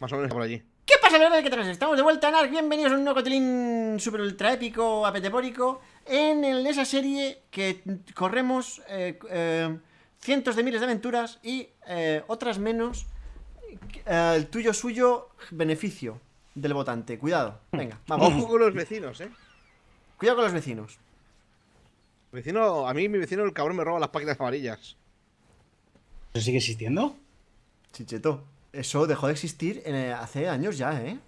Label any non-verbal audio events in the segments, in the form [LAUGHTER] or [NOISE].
Más o menos por allí. ¿Qué pasa, verdad ¿Qué traes? Estamos de vuelta en Bienvenidos a un nuevo cotilín super ultra épico, apetepórico. En esa serie que corremos eh, eh, cientos de miles de aventuras y eh, otras menos. el tuyo, suyo, beneficio del votante. Cuidado. Hmm. Venga, vamos. Ojo con los vecinos, eh. Cuidado con los vecinos. vecino, a mí, mi vecino, el cabrón me roba las páginas amarillas. ¿Eso sigue existiendo? Chicheto. Eso dejó de existir en, eh, hace años ya, ¿eh?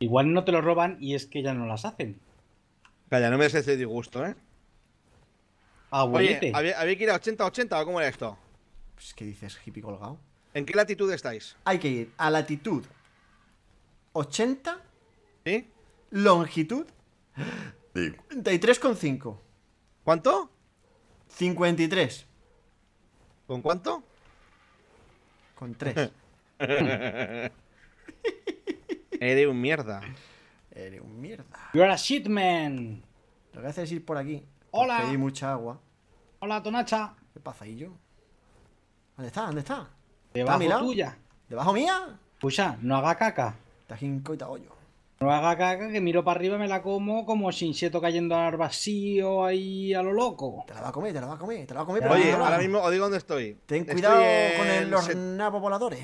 Igual no te lo roban y es que ya no las hacen. vaya no me hace ese disgusto, ¿eh? Ah, ¿había, que ir a 80-80 o cómo era esto? Pues, ¿qué dices, hippie colgado? ¿En qué latitud estáis? Hay que ir a latitud 80. ¿Y? Longitud 53,5. ¿Cuánto? 53. ¿Con cuánto? Con 3. [LAUGHS] Eres un mierda. Eres un mierda. You're a shit man. Lo que haces es ir por aquí. Hola. Pedí mucha agua. Hola, Tonacha. ¿Qué pasa ahí yo? ¿Dónde está? ¿Dónde está? Debajo tuya. ¿Debajo mía? Pucha, no haga caca. en coita hoyo. No haga caca que miro para arriba y me la como como sieto cayendo al vacío ahí a lo loco. Te la va a comer, te la va a comer, te la va a comer. Oye, ahora mismo os digo dónde estoy. Ten cuidado con los se... voladores.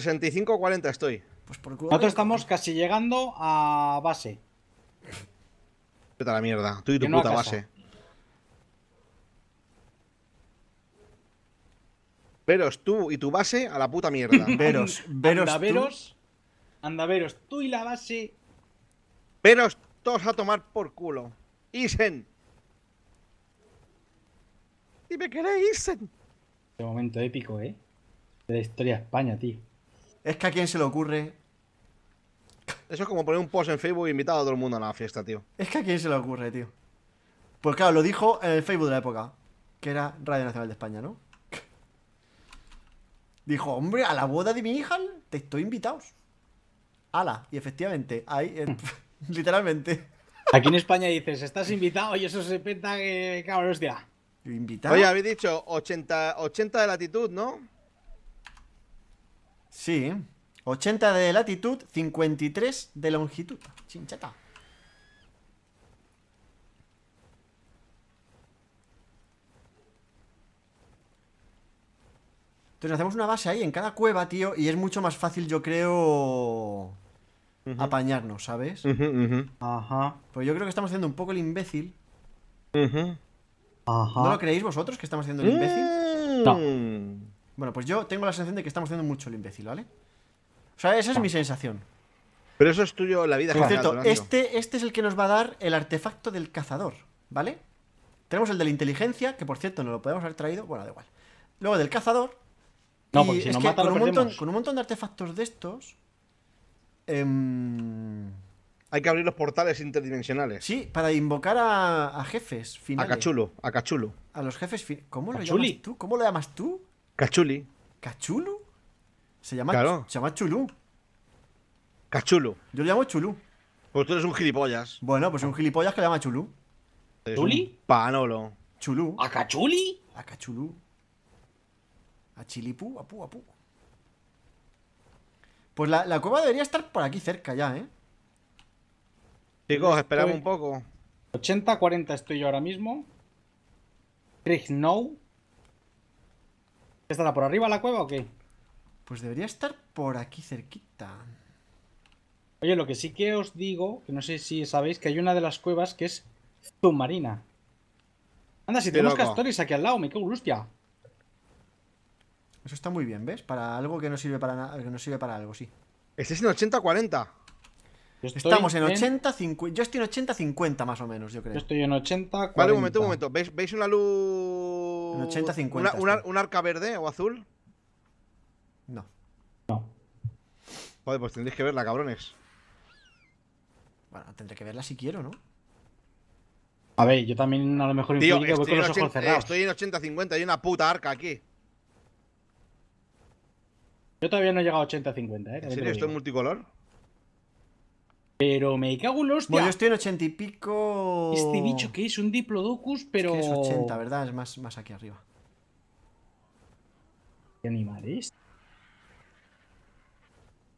65-40 estoy. Pues por culo. Nosotros estamos casi llegando a base. Vete a la mierda, tú y tu puta base. Veros, tú y tu base a la puta mierda. Veros, [LAUGHS] veros. Anda, veros. Tú. Anda, veros, tú y la base. Veros todos a tomar por culo. Isen. Dime que Isen. Qué momento épico, eh. De la historia de España, tío. Es que a quién se le ocurre. Eso es como poner un post en Facebook e invitar a todo el mundo a la fiesta, tío. Es que a quién se le ocurre, tío. Pues claro, lo dijo en el Facebook de la época, que era Radio Nacional de España, ¿no? Dijo, hombre, a la boda de mi hija te estoy invitados. ¡Hala! y efectivamente, ahí, eh, [LAUGHS] literalmente. Aquí en España dices, estás invitado y eso se peta que cabrón, hostia. ¿Invitado? Oye, habéis dicho 80, 80 de latitud, ¿no? Sí. 80 de latitud, 53 de longitud. Chincheta Entonces hacemos una base ahí en cada cueva, tío, y es mucho más fácil, yo creo, apañarnos, ¿sabes? Ajá. Pues yo creo que estamos haciendo un poco el imbécil. Ajá. ¿No lo creéis vosotros que estamos haciendo el imbécil? Mm. No. Bueno, pues yo tengo la sensación de que estamos haciendo mucho el imbécil, ¿vale? O sea, esa es mi sensación. Pero eso es tuyo, la vida. Por cierto, este, este es el que nos va a dar el artefacto del cazador, ¿vale? Tenemos el de la inteligencia, que por cierto no lo podemos haber traído, bueno, da igual. Luego del cazador. No, con, un montón, de artefactos de estos. Em, Hay que abrir los portales interdimensionales. Sí, para invocar a, jefes finales. A cachulo, a cachulo. A los jefes ¿Cómo lo llamas tú? ¿Cómo lo llamas tú? Cachuli. ¿Cachulu? Se llama, se llama Chulú. Cachulu. Yo lo llamo Chulú. Pues tú eres un gilipollas. Bueno, pues un gilipollas que le llama Chulú. ¿Chuli? Panolo. Chulú. ¿A Cachuli? A Cachulú. A Chilipú, a pú Pues la, la, cueva debería estar por aquí cerca ya, ¿eh? Chicos, esperamos pues un poco. 80-40 estoy yo ahora mismo. no estará por arriba la cueva o qué? Pues debería estar por aquí cerquita. Oye, lo que sí que os digo, que no sé si sabéis, que hay una de las cuevas que es submarina. Anda, si te tenemos aquí al lado, me cago lustia Eso está muy bien, ¿ves? Para algo que no sirve para nada, que no sirve para algo, sí. Este en 80-40. Estamos en, 80, 50. Yo estoy en 80-50 más o menos, yo creo. Yo estoy en 80 40. Vale, un momento, un momento. ¿Veis, ¿Veis una luz un 80-50. ¿Un arca verde o azul? No. No. Joder, pues tendréis que verla, cabrones. Bueno, tendré que verla si quiero, ¿no? A ver, yo también a lo mejor Tío, estoy, voy con los ojos cerrados. estoy en 80-50, hay una puta arca aquí. Yo todavía no he llegado a 80-50, ¿eh? ¿En serio? ¿Esto es multicolor? Pero me cago en los. Bueno, yo estoy en ochenta y pico. Este bicho que es un Diplodocus, pero. Es, que 80, ¿verdad? Es más, más aquí arriba. ¿Qué animal es?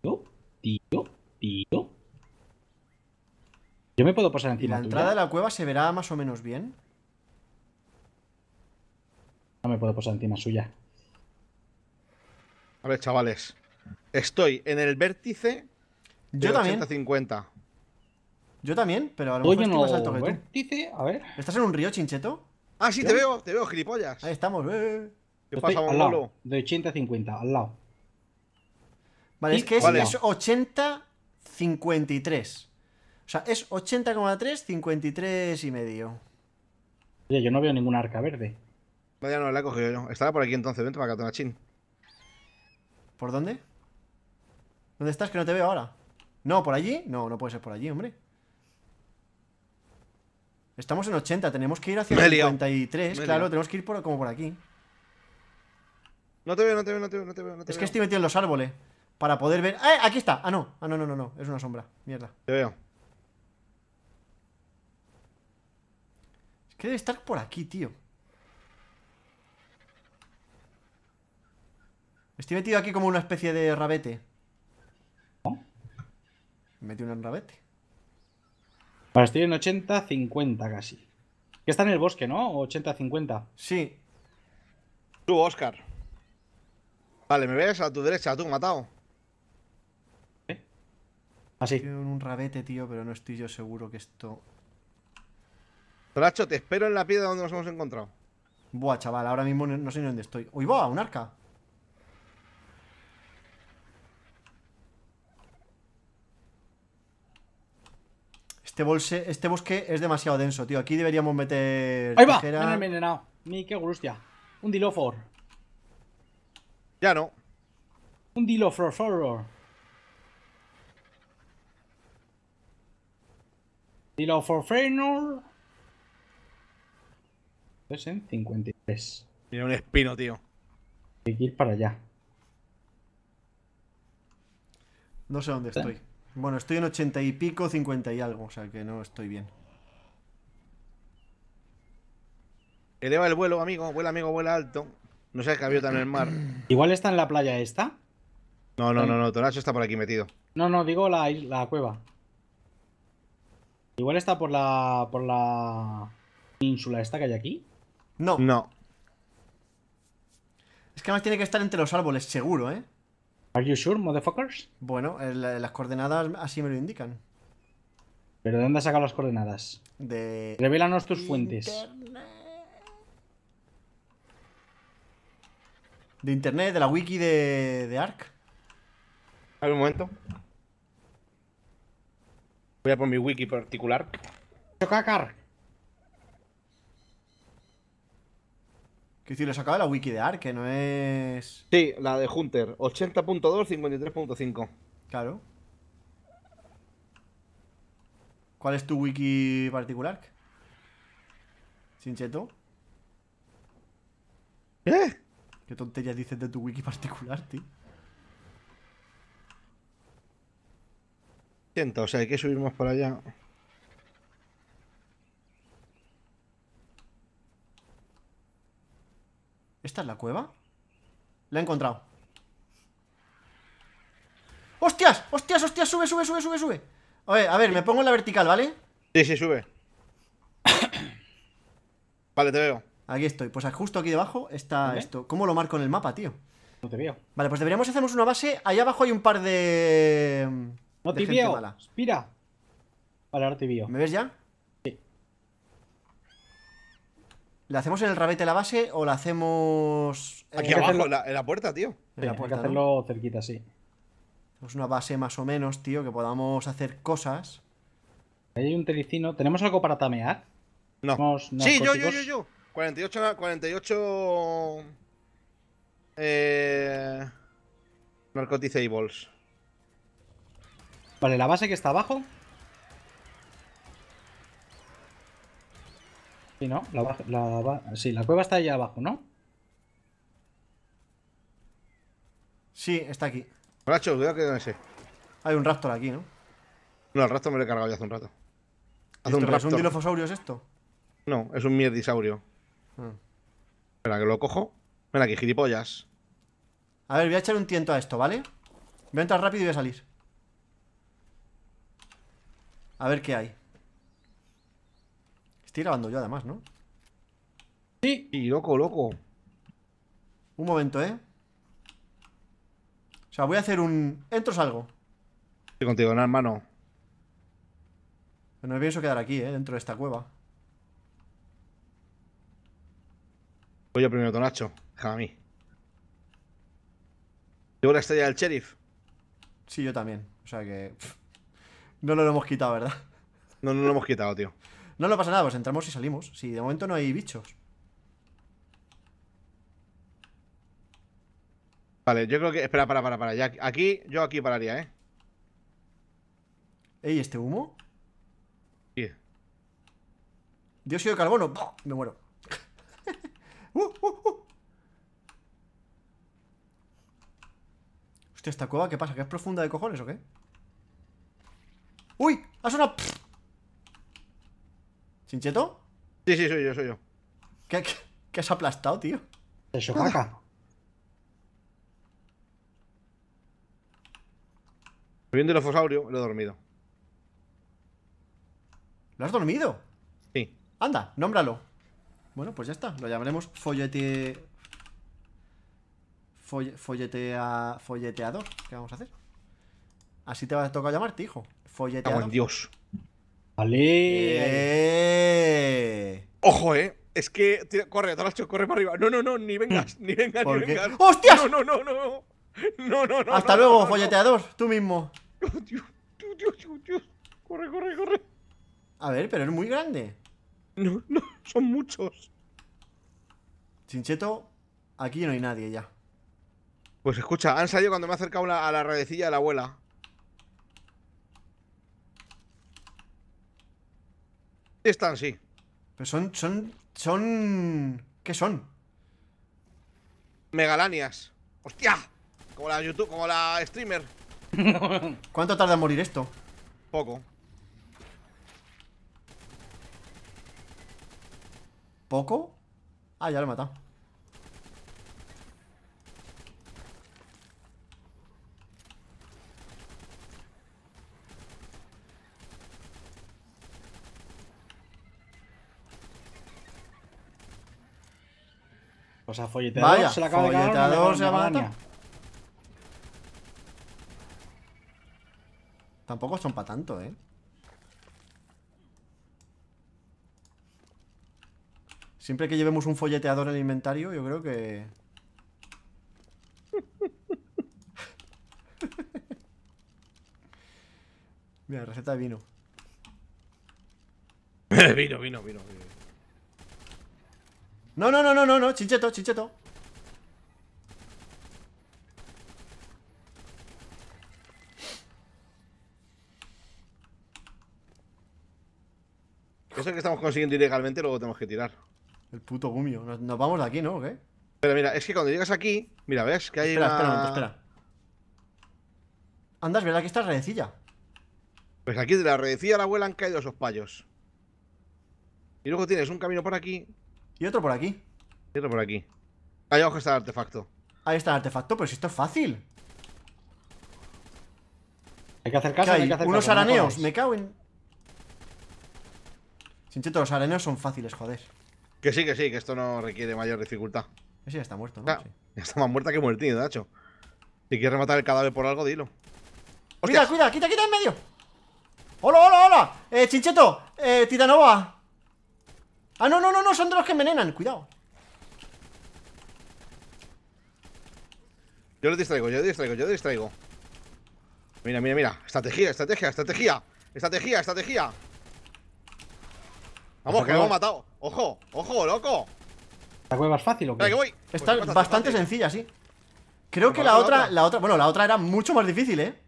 Tío, tío, tío. Yo me puedo pasar encima. ¿Y la entrada de la cueva se verá más o menos bien? No me puedo pasar encima suya. A ver, chavales. Estoy en el vértice yo también. Yo también, pero a lo mejor más alto que ¿Estás en un río, Chincheto? Ah, sí, te veo, te veo, gilipollas. Ahí estamos, eh. ¿Qué pasa, lado, De 80 a 50, al lado. Vale, es que es, 80 53. O sea, es 80,3, 53 y medio. Oye, yo no veo ningún arca verde. Vaya, no la he cogido yo. Estaba por aquí entonces, vente para acá, chin ¿Por dónde? ¿Dónde estás? Que no te veo ahora. No, ¿por allí? No, no puede ser por allí, hombre Estamos en 80, tenemos que ir hacia 53 Claro, tenemos que ir por, como por aquí No te veo, no te veo, no te veo, no te veo no te Es que estoy metido en los árboles Para poder ver... ¡Eh! Aquí está, ah no, ah no, no, no, no Es una sombra, mierda Te veo Es que debe estar por aquí, tío Estoy metido aquí como una especie de rabete Metió un rabete Vale, estoy en 80-50 casi. Que está en el bosque, ¿no? 80-50. Sí. Tú, Oscar. Vale, me ves a tu derecha, tú, matado. ¿Eh? Así. en un rabete, tío, pero no estoy yo seguro que esto. Tracho, te espero en la piedra donde nos hemos encontrado. Buah, chaval, ahora mismo no sé ni dónde estoy. ¡Uy, a ¡Un arca! Este, este bosque es demasiado denso, tío. Aquí deberíamos meter. ¡Ahí va! Me envenenado. Ni qué Un dilofor. Ya no. Un dilofor, Dilophor Dilofor, Es en 53. Tiene un espino, tío. Hay que ir para allá. No sé dónde estoy. Bueno, estoy en ochenta y pico, cincuenta y algo, o sea que no estoy bien. Eleva el vuelo, amigo, vuela, amigo, vuela alto. No sé seas gaviota en el mar. Igual está en la playa esta. No, no, no, no, Tonacho está por aquí metido. No, no, digo la, la cueva. Igual está por la. por la. ínsula esta que hay aquí. No. No. Es que además tiene que estar entre los árboles, seguro, ¿eh? ¿Are you sure, motherfuckers? Bueno, las coordenadas así me lo indican. ¿Pero de dónde has sacado las coordenadas? De. Revélanos tus fuentes. De internet, de la wiki de, de ARC. A ver un momento. Voy a por mi wiki particular. Chocacar. Que decir, lo sacaba la wiki de Ark, que no es. Sí, la de Hunter. 80.2, 53.5. Claro. ¿Cuál es tu wiki particular? ¿Sincheto? ¿Qué? ¿Qué tonterías dices de tu wiki particular, tío? Siento, o sea, hay que subir más para allá. ¿Esta es la cueva? La he encontrado ¡Hostias! ¡Hostias, hostias! ¡Sube, sube, sube, sube, sube! A ver, a ver, me pongo en la vertical, ¿vale? Sí, sí, sube [COUGHS] Vale, te veo Aquí estoy, pues justo aquí debajo está esto ¿Cómo lo marco en el mapa, tío? No te veo Vale, pues deberíamos hacernos una base Allá abajo hay un par de... No te veo, mala. Vale, ahora te veo ¿Me ves ya? ¿La hacemos en el rabete de la base o la hacemos. Eh, Aquí abajo, en la puerta, tío. en hay que hacerlo cerquita, sí. Tenemos una base más o menos, tío, que podamos hacer cosas. Ahí hay un telicino. ¿Tenemos algo para tamear? No. Sí, yo, yo, yo, yo. 48. 48. Eh. Narcotizables. Vale, la base que está abajo. Sí, ¿no? La, cueva está allá abajo, ¿no? Sí, está aquí. Bracho, cuidado que no Hay un raptor aquí, ¿no? No, el raptor me lo he cargado ya hace un rato. un ¿Es un dilofosaurio es esto? No, es un mierdisaurio. Ah. Espera, que lo cojo. Ven aquí, gilipollas. A ver, voy a echar un tiento a esto, ¿vale? Voy a entrar rápido y voy a salir. A ver qué hay. Estoy grabando yo además, ¿no? Sí, y loco, loco. Un momento, ¿eh? O sea, voy a hacer un... Entro, salgo. Estoy contigo, no, hermano. Pero no me pienso quedar aquí, ¿eh? Dentro de esta cueva. Voy yo primero, Tonacho. Déjame a mí. Llevo la estrella del sheriff. Sí, yo también. O sea que... no lo hemos quitado, ¿verdad? No, no lo hemos quitado, tío. No, no pasa nada, pues entramos y salimos. Si sí, de momento no hay bichos. Vale, yo creo que... Espera, para, para, para. Ya, aquí, yo aquí pararía, ¿eh? ¿Ey, este humo? Sí. Dióxido de carbono. Me muero. [LAUGHS] uh, uh, uh. Hostia, esta cueva, ¿qué pasa? ¿Que es profunda de cojones o qué? ¡Uy! ¡Ha sonado! ¿Chincheto? Sí, sí, soy yo, soy yo. ¿Qué, qué, has aplastado, tío? Eso, caca Viendo el ofosaurio, lo he dormido. ¿Lo has dormido? Sí. Anda, nómbralo. Bueno, pues ya está. Lo llamaremos follete... Folletea... Folleteador. ¿Qué vamos a hacer? Así te va a tocar llamarte, hijo. Folleteador. Dios. Vale. Eh. Ojo, eh. Es que corre, Talacho, corre para arriba. No, no, no, ni vengas, mm. ni vengas, ni vengas. ¡Hostias! No, no, no, no. No, no, no. Hasta luego, no, folleteador, tú mismo. [LAUGHS] Oh, Dios, Dios, Dios, Dios. Corre, corre, corre. A ver, pero es muy grande. No, no, son muchos. Chincheto, aquí no hay nadie ya. Pues escucha, han salido cuando me ha acercado la, a la redecilla de la abuela. están, sí. Pero son, son, son... ¿Qué son? Megalanias. ¡Hostia! Como la YouTube, como la streamer. [LAUGHS] ¿Cuánto tarda en morir esto? Poco. ¿Poco? Ah, ya lo he matado. O sea, folleteador se la acaba Tampoco son para tanto, ¿eh? Siempre que llevemos un folleteador en el inventario, yo creo que... [LAUGHS] Mira, receta de vino, [LAUGHS] vino, vino. vino. No, no, no, no, no, no, chincheto, chincheto. Eso que estamos consiguiendo ilegalmente, luego tenemos que tirar. El puto gumio. Nos, vamos de aquí, ¿no? qué? Pero mira, es que cuando llegas aquí, mira, ves que hay. Espera, espera, espera. Andas, ¿verdad que está la redecilla? Pues aquí de la redecilla a la abuela han caído esos payos. Y luego tienes un camino por aquí y otro por aquí. Y otro por aquí. Ahí abajo está el artefacto. Ahí está el artefacto, pero si esto es fácil. Hay que hacer caso, hay? que Unos araneos, me cago en. Chincheto, los araneos son fáciles, joder. Que sí, que sí, que esto no requiere mayor dificultad. Ese ya está muerto, ¿no? Ya, está más muerta que muertido, Nacho. Si quieres rematar el cadáver por algo, dilo. ¡Hostia! Cuida, cuida, quita, quita en medio. ¡Hola, hola, hola! Eh, Chincheto, eh, Titanova. Ah, no, no, no, no, son de los que envenenan, cuidado Yo lo distraigo, yo lo distraigo, yo lo distraigo Mira, mira, mira, estrategia, estrategia, estrategia Estrategia, estrategia Vamos, que lo hemos matado Ojo, ojo, loco ¿La cueva fácil o qué? Está pues bastante sencilla, sí Creo que la otra, la otra, bueno, la otra era mucho más difícil, eh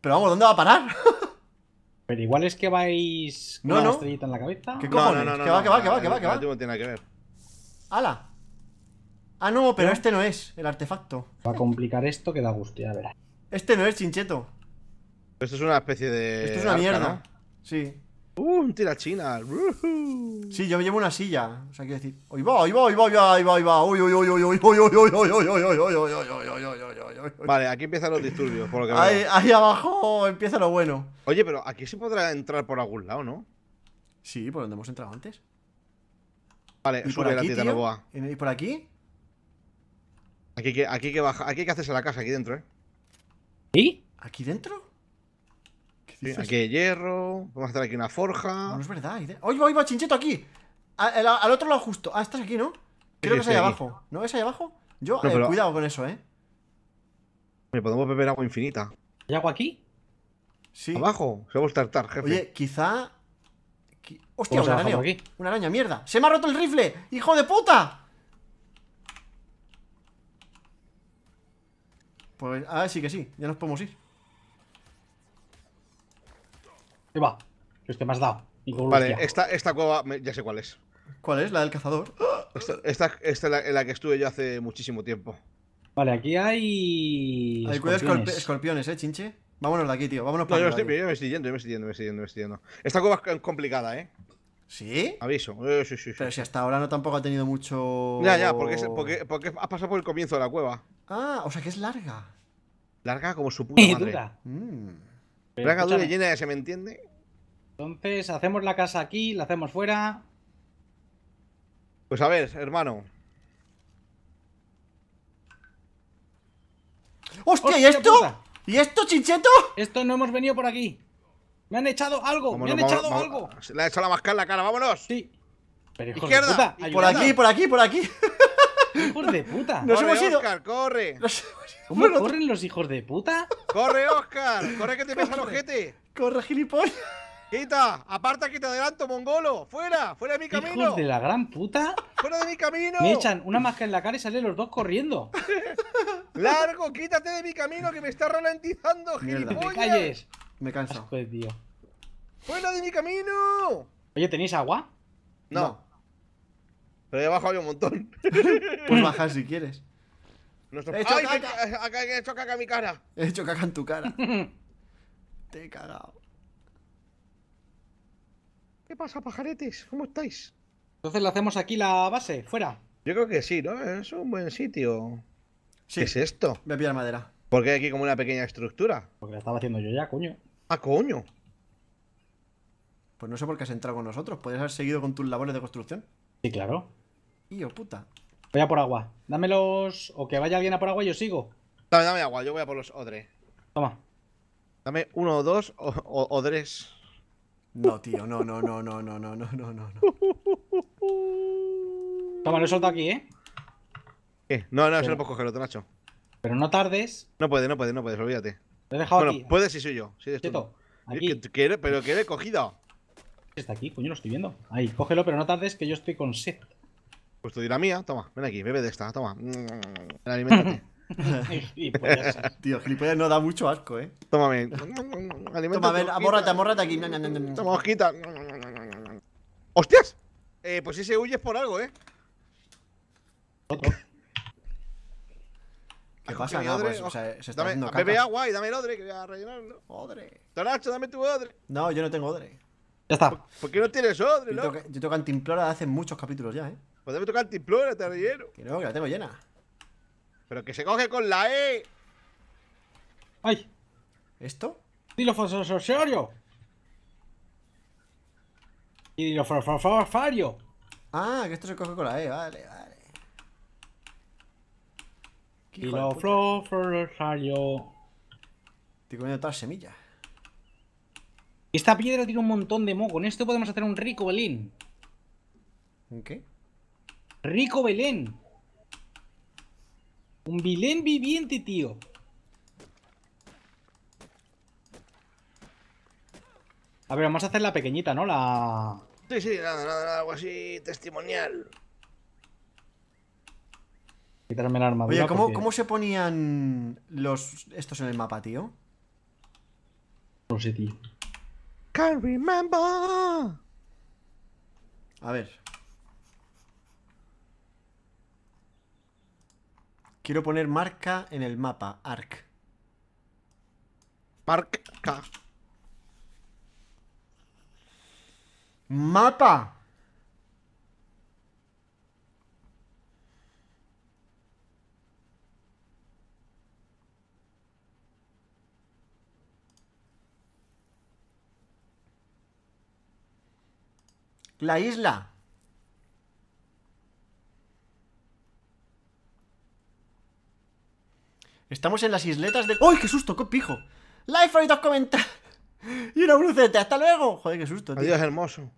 Pero vamos, ¿dónde va a parar? [LAUGHS] Pero igual es que vais con no, una estrellita en la cabeza. ¿Qué No, que va, que va, que va, que va. que va. último tiene que ver. ¡Hala! Ah, no, pero este no es el artefacto. Va a complicar esto que da gusto, ya verás. Este no es, chincheto. Esto es una especie de. Esto es una mierda. Sí. Uh, un china. Sí, yo me llevo una silla. O sea, quiero decir. ¡Ahí va, ahí va, ahí va, ahí va, ahí va! ¡Uy, uy, uy, uy, uy, uy, uy, uy, uy, uy, uy, uy, uy, uy, uy, uy, Vale, aquí empiezan los disturbios, por lo que ahí, Ahí abajo empieza lo bueno. Oye, pero aquí se podrá entrar por algún lado, ¿no? Sí, por donde hemos entrado antes. Vale, sube la tita la a... ¿Y por aquí? Aquí que, aquí que baja. Aquí hay que hacerse la casa, aquí dentro, ¿eh? ¿Y? ¿Aquí dentro? aquí hay hierro. Vamos a hacer aquí una forja. No, no es verdad. ¡Oye, va, va, chincheto aquí! Al, otro lado justo. Ah, estás aquí, ¿no? Creo que es ahí abajo. ¿No es ahí abajo? Yo, eh, cuidado con eso, ¿eh? Oye, podemos beber agua infinita. ¿Hay agua aquí? Sí. Abajo. Se va a estar jefe. Oye, quizá. ¡Hostia, una araña! ¡Una araña, mierda! ¡Se me ha roto el rifle! ¡Hijo de puta! Pues ver sí que sí, ya nos podemos ir. va? Que este me has dado. Vale, esta, esta cueva ya sé cuál es. ¿Cuál es? ¿La del cazador? Esta, esta, es la, en la que estuve yo hace muchísimo tiempo. Vale, aquí hay. Hay escorpiones. eh, chinche. Vámonos de aquí, tío. Vámonos para yo, yo me estoy yendo, yo me estoy yendo, me estoy yendo, me estoy yendo. Esta cueva es complicada, ¿eh? ¿Sí? Aviso. Eh, sí, sí, sí. Pero si hasta ahora no tampoco ha tenido mucho. Ya, ya, porque, porque, porque has pasado por el comienzo de la cueva. Ah, o sea que es larga. Larga como su puta [LAUGHS] madre. dura. Mm. Braga dura llena de se me entiende. Entonces, hacemos la casa aquí, la hacemos fuera. Pues a ver, hermano. ¡Hostia, ¿y esto? ¿Y esto, chincheto? Esto no hemos venido por aquí. Me han echado algo, me han echado algo. le ha echado la máscara en la cara, vámonos. Sí. Izquierda, por aquí, por aquí, por aquí hijos de puta. Nos corre, hemos ido. Oscar, corre. ¿Cómo corren los hijos de puta? ¡Corre, Oscar! ¡Corre que te pesa el ojete! ¡Corre, gilipollas! ¡Quita! ¡Aparta que te adelanto, mongolo! ¡Fuera! ¡Fuera de mi camino! ¡Hijos de la gran puta! ¡Fuera de mi camino! Me echan una máscara en la cara y salen los dos corriendo. ¡Largo! ¡Quítate de mi camino que me está ralentizando, gilipollas! calles! Me canso. Asco, tío. ¡Fuera de mi camino! Oye, ¿tenéis agua? no. Pero ahí abajo había un montón. [LAUGHS] pues bajar si quieres. He hecho ¡Ay, caca! hecho caca en mi cara! He hecho caca en tu cara. [LAUGHS] Te he cagado. ¿Qué pasa, pajaretes? ¿Cómo estáis? Entonces le hacemos aquí la base, fuera. Yo creo que sí, ¿no? Es un buen sitio. ¿Qué es esto? Me a madera. ¿Por qué hay aquí como una pequeña estructura? Porque la estaba haciendo yo ya, coño. Ah, coño. Pues no sé por qué has entrado con nosotros. Podrías haber seguido con tus labores de construcción. Sí, claro. Tío, puta. Voy a por agua. Dámelos. O que vaya alguien a por agua y yo sigo. Dame, agua, yo voy a por los odres. Toma. Dame uno o dos o, tres. No, tío, no, no, no, no, no, no, no, no, no. Toma, lo he aquí, ¿eh? ¿Qué? No, no, Pero... se lo puedes coger otro, Nacho. Pero no tardes. No puede, no puede, no puedes, olvídate. Lo he dejado bueno, puedes y soy yo. Sí, eres Cheto, Aquí. pero que he cogido. Está aquí, coño, lo estoy viendo. Ahí, cógelo, pero no tardes que yo estoy con set. Pues tú di la mía, toma, ven aquí, bebe de esta, toma. Alimentate. [LAUGHS] Tío, gilipollas no da mucho asco, eh. Tómame. Alimentate. Toma, a ver, amórrate, amórrate aquí. Toma, hojita. ¡Hostias! Eh, pues si se huye es por algo, eh. ¿Qué pasa? No, pues, o sea, se está dame, Bebe agua y dame el odre, que voy a rellenarlo. Odre. Tonacho, dame tu odre. No, yo no tengo odre. Ya está. ¿Por, qué no tienes odre, yo loco? Yo tengo cantimplora de hace muchos capítulos ya, eh. Podemos tocar en el relleno. Que no, que la tengo llena. Pero que se coge con la E. ¡Ay! ¿Esto? ¡Dilo fosfosorio! dilo fosfosorio. Ah, que esto se coge con la E, vale, vale. Dilo fosfosorio. Estoy comiendo todas las semillas. Esta piedra tiene un montón de moho. Con esto podemos hacer un rico belín. ¿Un qué? Rico Belén. Un Belén viviente, tío. A ver, vamos a hacer la pequeñita, ¿no? La... Sí, sí, nada, nada, algo así testimonial. Quitarme la armadura. Oye, ¿cómo, se ponían los estos en el mapa, tío? No sé, tío. Can't remember. A ver. Quiero poner marca en el mapa, arc. Marca. Mapa. La isla. Estamos en las isletas de... ¡Uy, qué susto! ¡Qué pijo! Life, ahorita comentar. [LAUGHS] y una bruceta. ¡Hasta luego! Joder, qué susto. Tío. Adiós, hermoso.